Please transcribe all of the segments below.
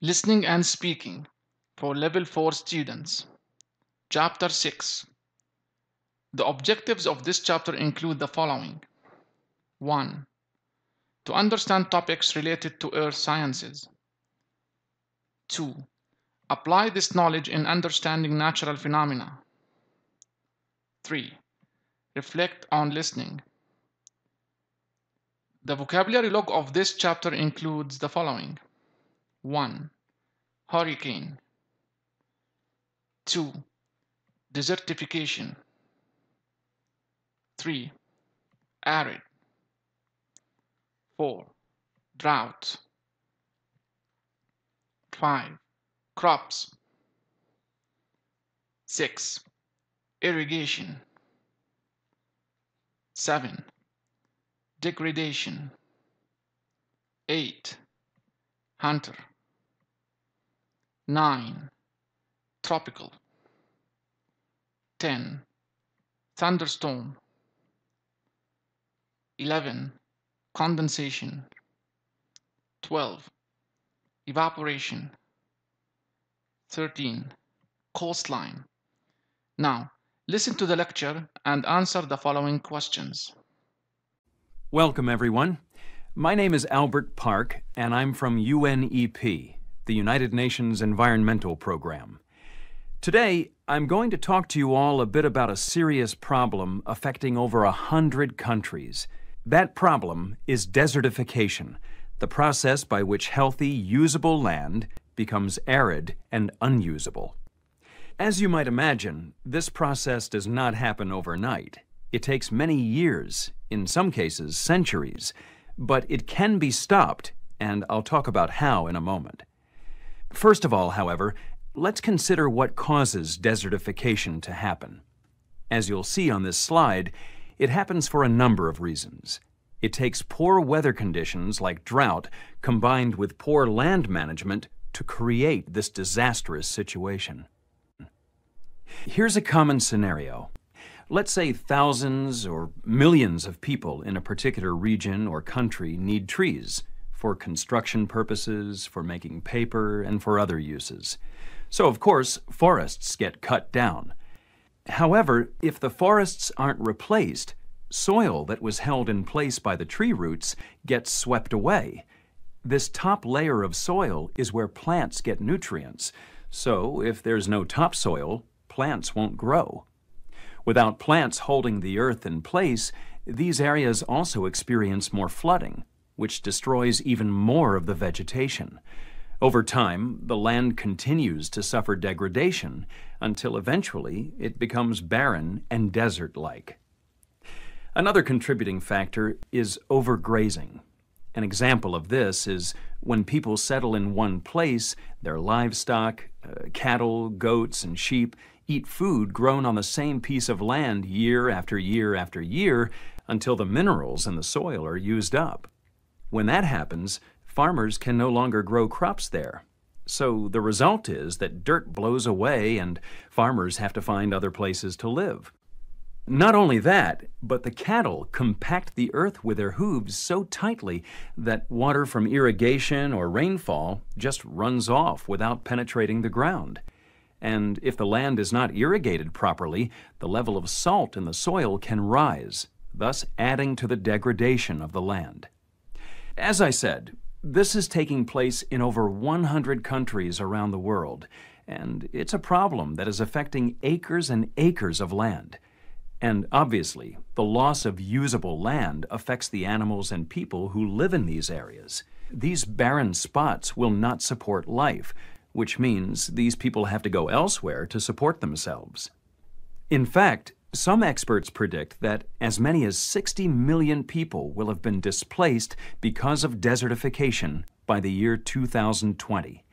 Listening and Speaking for Level 4 students. Chapter 6 The objectives of this chapter include the following 1. To understand topics related to earth sciences. 2. Apply this knowledge in understanding natural phenomena. 3. Reflect on listening. The vocabulary log of this chapter includes the following 1. Hurricane 2. Desertification 3. Arid 4. Drought 5. Crops 6. Irrigation 7. Degradation 8. Hunter 9. Tropical 10. Thunderstorm 11. Condensation 12. Evaporation 13. Coastline Now, listen to the lecture and answer the following questions. Welcome, everyone. My name is Albert Park, and I'm from UNEP, the United Nations Environmental Program. Today, I'm going to talk to you all a bit about a serious problem affecting over a hundred countries. That problem is desertification, the process by which healthy, usable land becomes arid and unusable. As you might imagine, this process does not happen overnight. It takes many years, in some cases centuries, but it can be stopped, and I'll talk about how in a moment. First of all, however, let's consider what causes desertification to happen. As you'll see on this slide, it happens for a number of reasons. It takes poor weather conditions like drought combined with poor land management to create this disastrous situation. Here's a common scenario. Let's say thousands or millions of people in a particular region or country need trees for construction purposes, for making paper, and for other uses. So, of course, forests get cut down. However, if the forests aren't replaced, soil that was held in place by the tree roots gets swept away. This top layer of soil is where plants get nutrients, so if there's no topsoil, plants won't grow. Without plants holding the earth in place, these areas also experience more flooding which destroys even more of the vegetation. Over time, the land continues to suffer degradation until eventually it becomes barren and desert-like. Another contributing factor is overgrazing. An example of this is when people settle in one place, their livestock, uh, cattle, goats, and sheep eat food grown on the same piece of land year after year after year until the minerals in the soil are used up. When that happens, farmers can no longer grow crops there. So the result is that dirt blows away and farmers have to find other places to live. Not only that, but the cattle compact the earth with their hooves so tightly that water from irrigation or rainfall just runs off without penetrating the ground. And if the land is not irrigated properly, the level of salt in the soil can rise, thus adding to the degradation of the land. As I said, this is taking place in over 100 countries around the world, and it's a problem that is affecting acres and acres of land. And obviously, the loss of usable land affects the animals and people who live in these areas. These barren spots will not support life, which means these people have to go elsewhere to support themselves. In fact, some experts predict that as many as 60 million people will have been displaced because of desertification by the year 2020.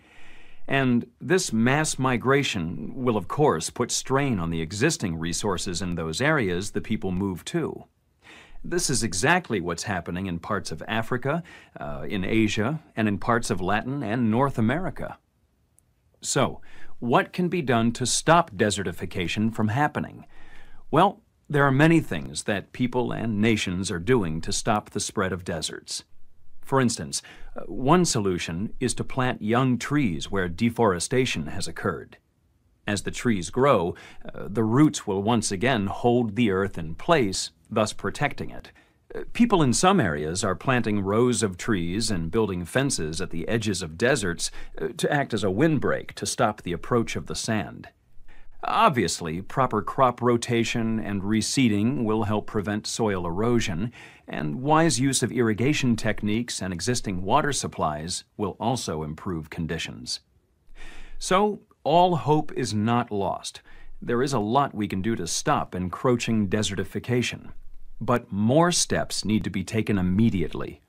And this mass migration will, of course, put strain on the existing resources in those areas the people move to. This is exactly what's happening in parts of Africa, uh, in Asia, and in parts of Latin and North America. So, what can be done to stop desertification from happening? Well, there are many things that people and nations are doing to stop the spread of deserts. For instance, uh, one solution is to plant young trees where deforestation has occurred. As the trees grow, uh, the roots will once again hold the earth in place, thus protecting it. Uh, people in some areas are planting rows of trees and building fences at the edges of deserts to act as a windbreak to stop the approach of the sand. Obviously, proper crop rotation and reseeding will help prevent soil erosion, and wise use of irrigation techniques and existing water supplies will also improve conditions. So, all hope is not lost. There is a lot we can do to stop encroaching desertification. But more steps need to be taken immediately.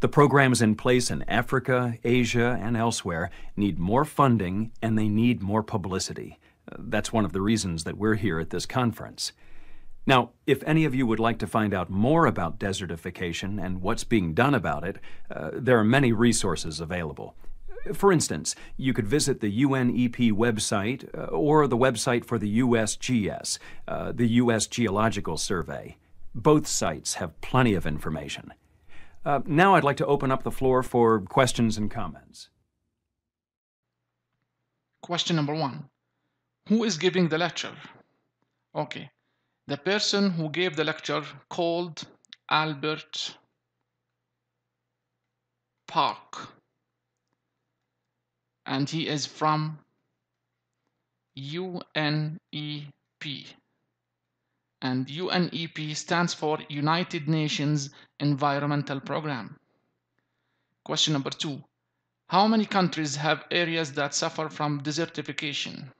The programs in place in Africa, Asia, and elsewhere need more funding and they need more publicity. That's one of the reasons that we're here at this conference. Now, if any of you would like to find out more about desertification and what's being done about it, uh, there are many resources available. For instance, you could visit the UNEP website uh, or the website for the USGS, uh, the U.S. Geological Survey. Both sites have plenty of information. Uh, now I'd like to open up the floor for questions and comments. Question number one who is giving the lecture? Okay, the person who gave the lecture called Albert Park. And he is from UNEP. And UNEP stands for United Nations Environmental Programme. Question number two. How many countries have areas that suffer from desertification?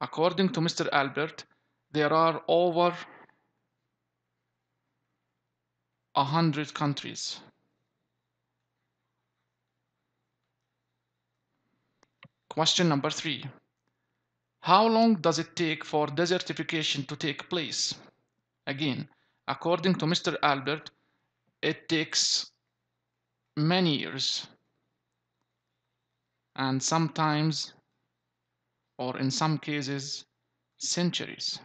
According to Mr. Albert, there are over 100 countries. Question number three. How long does it take for desertification to take place? Again, according to Mr. Albert, it takes many years and sometimes or in some cases centuries.